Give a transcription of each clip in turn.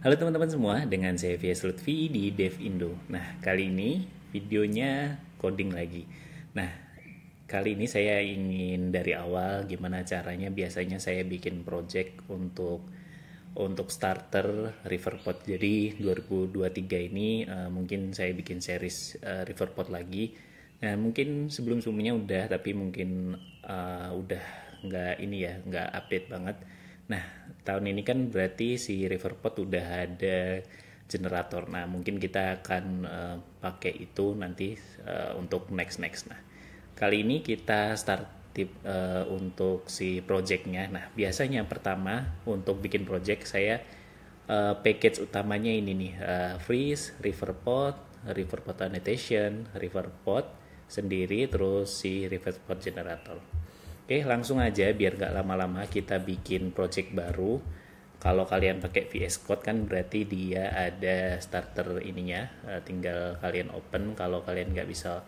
Halo teman-teman semua, dengan saya VS Lutfi di Dev Indo. Nah, kali ini videonya coding lagi. Nah, kali ini saya ingin dari awal gimana caranya biasanya saya bikin project untuk untuk starter Riverpod. Jadi 2023 ini uh, mungkin saya bikin series uh, Riverpod lagi. Nah, mungkin sebelum-sebelumnya udah, tapi mungkin uh, udah nggak ini ya, nggak update banget Nah, tahun ini kan berarti si Riverpot udah ada generator. Nah, mungkin kita akan uh, pakai itu nanti uh, untuk next next. Nah, kali ini kita start tip uh, untuk si projectnya. Nah, biasanya yang pertama untuk bikin project saya uh, package utamanya ini nih uh, freeze, Riverpot, Riverpot annotation, Riverpot sendiri, terus si Riverpot generator. Oke, langsung aja biar gak lama-lama kita bikin project baru. Kalau kalian pakai VS Code kan berarti dia ada starter ininya, eh, tinggal kalian open. Kalau kalian nggak bisa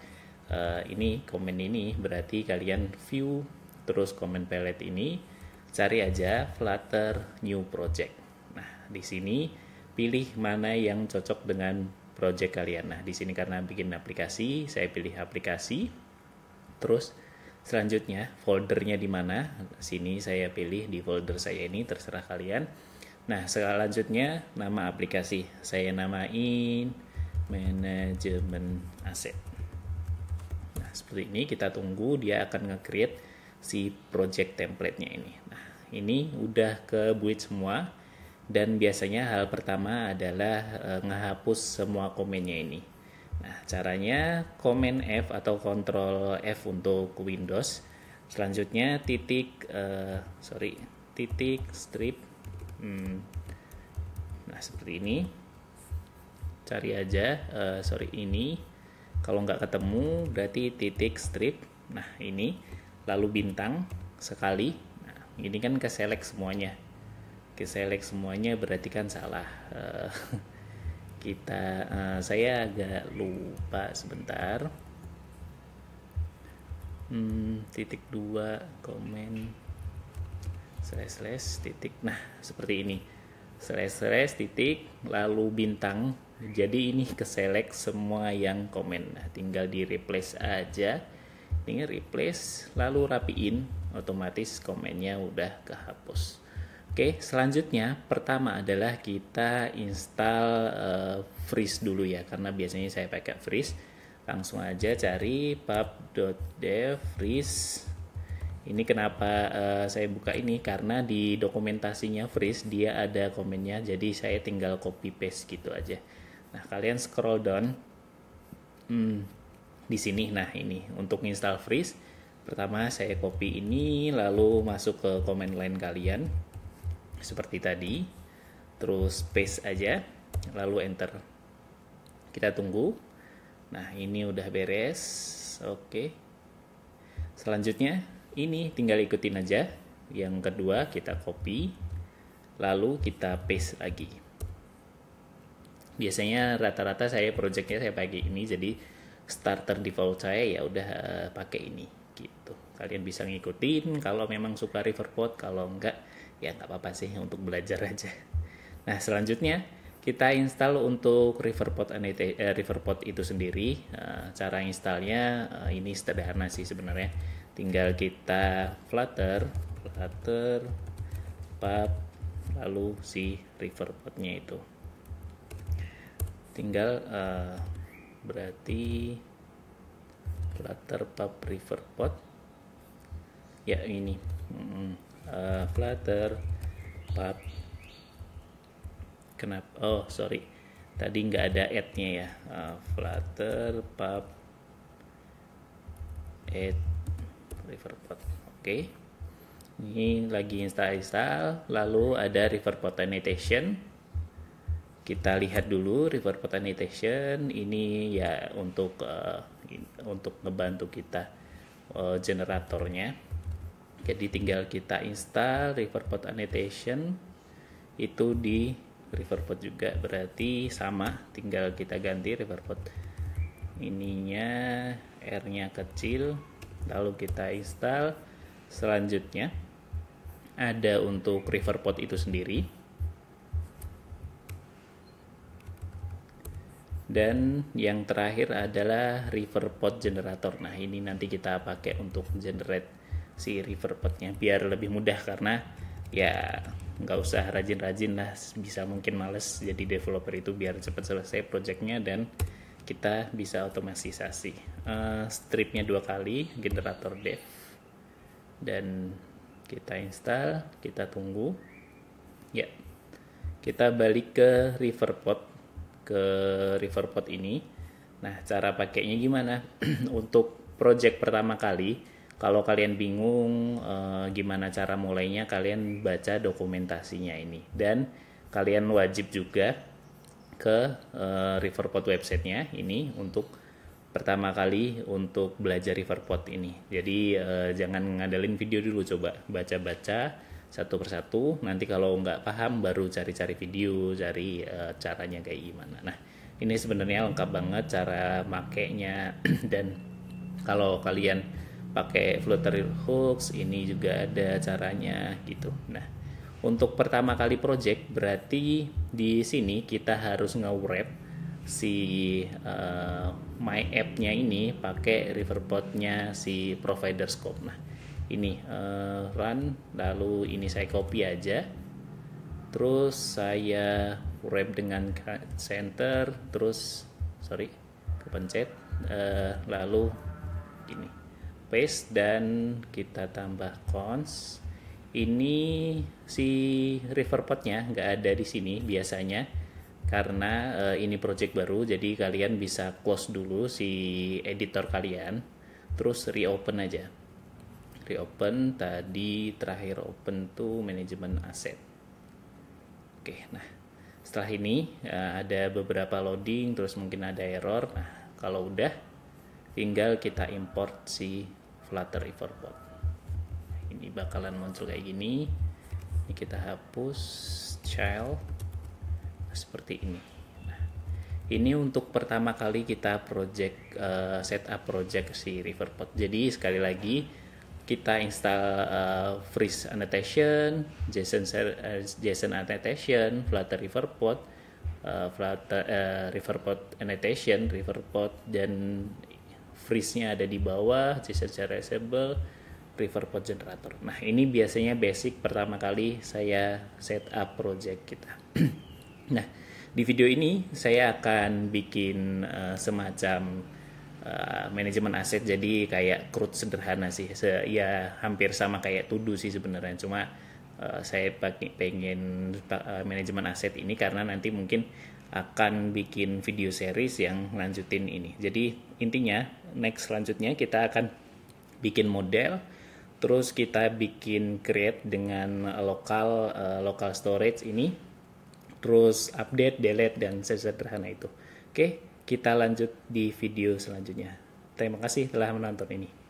eh, ini komen ini, berarti kalian view terus komen palette ini, cari aja Flutter New Project. Nah, di sini pilih mana yang cocok dengan project kalian. Nah, di sini karena bikin aplikasi, saya pilih aplikasi. Terus Selanjutnya, foldernya di mana? Sini saya pilih di folder saya ini, terserah kalian. Nah, selanjutnya nama aplikasi. Saya namain manajemen aset. Nah, seperti ini kita tunggu dia akan nge-create si project template-nya ini. Nah, ini udah ke buit semua dan biasanya hal pertama adalah e, ngehapus semua komennya ini. Nah, caranya Command F atau Control F untuk Windows. Selanjutnya titik uh, sorry titik strip. Hmm. Nah seperti ini. Cari aja uh, sorry ini. Kalau nggak ketemu berarti titik strip. Nah ini lalu bintang sekali. Nah, ini kan ke select semuanya. Ke select semuanya berarti kan salah. Uh, kita uh, saya agak lupa sebentar hmm, titik dua komen slash slash titik nah seperti ini slash slash titik lalu bintang jadi ini keselek semua yang komen nah tinggal di replace aja ini replace lalu rapiin otomatis komennya udah kehapus Oke, selanjutnya pertama adalah kita install uh, Freeze dulu ya, karena biasanya saya pakai Freeze. Langsung aja cari pub.dev Freeze. Ini kenapa uh, saya buka ini karena di dokumentasinya Freeze dia ada komennya, jadi saya tinggal copy paste gitu aja. Nah, kalian scroll down. Hmm, di sini nah ini untuk install Freeze. Pertama saya copy ini lalu masuk ke command line kalian seperti tadi terus paste aja lalu enter kita tunggu nah ini udah beres oke selanjutnya ini tinggal ikutin aja yang kedua kita copy lalu kita paste lagi biasanya rata-rata saya projectnya saya pakai ini jadi starter default saya ya udah eh, pakai ini gitu kalian bisa ngikutin kalau memang suka Riverport kalau enggak ya nggak apa-apa sih untuk belajar aja nah selanjutnya kita install untuk Riverpot eh, Riverpot itu sendiri eh, cara installnya eh, ini sederhana sih sebenarnya tinggal kita flutter flutter pub lalu si Riverpotnya itu tinggal berarti Flutter Pub pot ya ini hmm. uh, eh, Flutter Pub kenapa oh sorry tadi nggak ada adnya ya uh, eh, Flutter Pub add pot oke okay. ini lagi install install lalu ada River pot annotation kita lihat dulu river Annotation ini ya untuk uh, untuk ngebantu kita uh, generatornya jadi tinggal kita install riverpod annotation itu di riverpod juga berarti sama tinggal kita ganti riverpod ininya R nya kecil lalu kita install selanjutnya ada untuk riverpod itu sendiri dan yang terakhir adalah river pot generator nah ini nanti kita pakai untuk generate si river potnya biar lebih mudah karena ya nggak usah rajin-rajin lah bisa mungkin males jadi developer itu biar cepat selesai projectnya dan kita bisa otomatisasi uh, stripnya dua kali generator dev dan kita install kita tunggu ya kita balik ke pot ke pot ini. Nah, cara pakainya gimana? Untuk project pertama kali, kalau kalian bingung e, gimana cara mulainya, kalian baca dokumentasinya ini. Dan kalian wajib juga ke eh, Riverport websitenya ini untuk pertama kali untuk belajar pot ini. Jadi e, jangan ngadalin video dulu, coba baca-baca satu persatu nanti kalau nggak paham baru cari-cari video cari uh, caranya kayak gimana nah ini sebenarnya lengkap banget cara makainya dan kalau kalian pakai flutter hooks ini juga ada caranya gitu nah untuk pertama kali project berarti di sini kita harus nge-wrap si uh, my app-nya ini pakai riverpod-nya si provider scope nah ini uh, eh, run lalu ini saya copy aja terus saya wrap dengan center terus sorry kepencet uh, lalu ini paste dan kita tambah cons ini si river potnya nggak ada di sini biasanya karena uh, ini project baru jadi kalian bisa close dulu si editor kalian terus reopen aja Oke open tadi terakhir open tuh manajemen aset. Oke nah setelah ini eh, ada beberapa loading terus mungkin ada error. Nah kalau udah tinggal kita import si Flutter Everbot. Ini bakalan muncul kayak gini. Ini kita hapus child nah, seperti ini. Nah, ini untuk pertama kali kita project uh, setup project si Riverpod. Jadi sekali lagi kita install uh, freeze annotation, JSON uh, JSON annotation, Flutter Riverpod, uh, Flutter uh, Riverpod annotation, Riverpod dan freeze-nya ada di bawah, JSON serviceable, Riverpod generator. Nah, ini biasanya basic pertama kali saya setup project kita. nah, di video ini saya akan bikin uh, semacam uh, manajemen aset jadi kayak crude sederhana sih Se ya hampir sama kayak tuduh sih sebenarnya cuma uh, saya pake, pengen uh, manajemen aset ini karena nanti mungkin akan bikin video series yang lanjutin ini jadi intinya next selanjutnya kita akan bikin model terus kita bikin create dengan lokal uh, local storage ini terus update delete dan sederhana itu oke okay? Kita lanjut di video selanjutnya. Terima kasih telah menonton ini.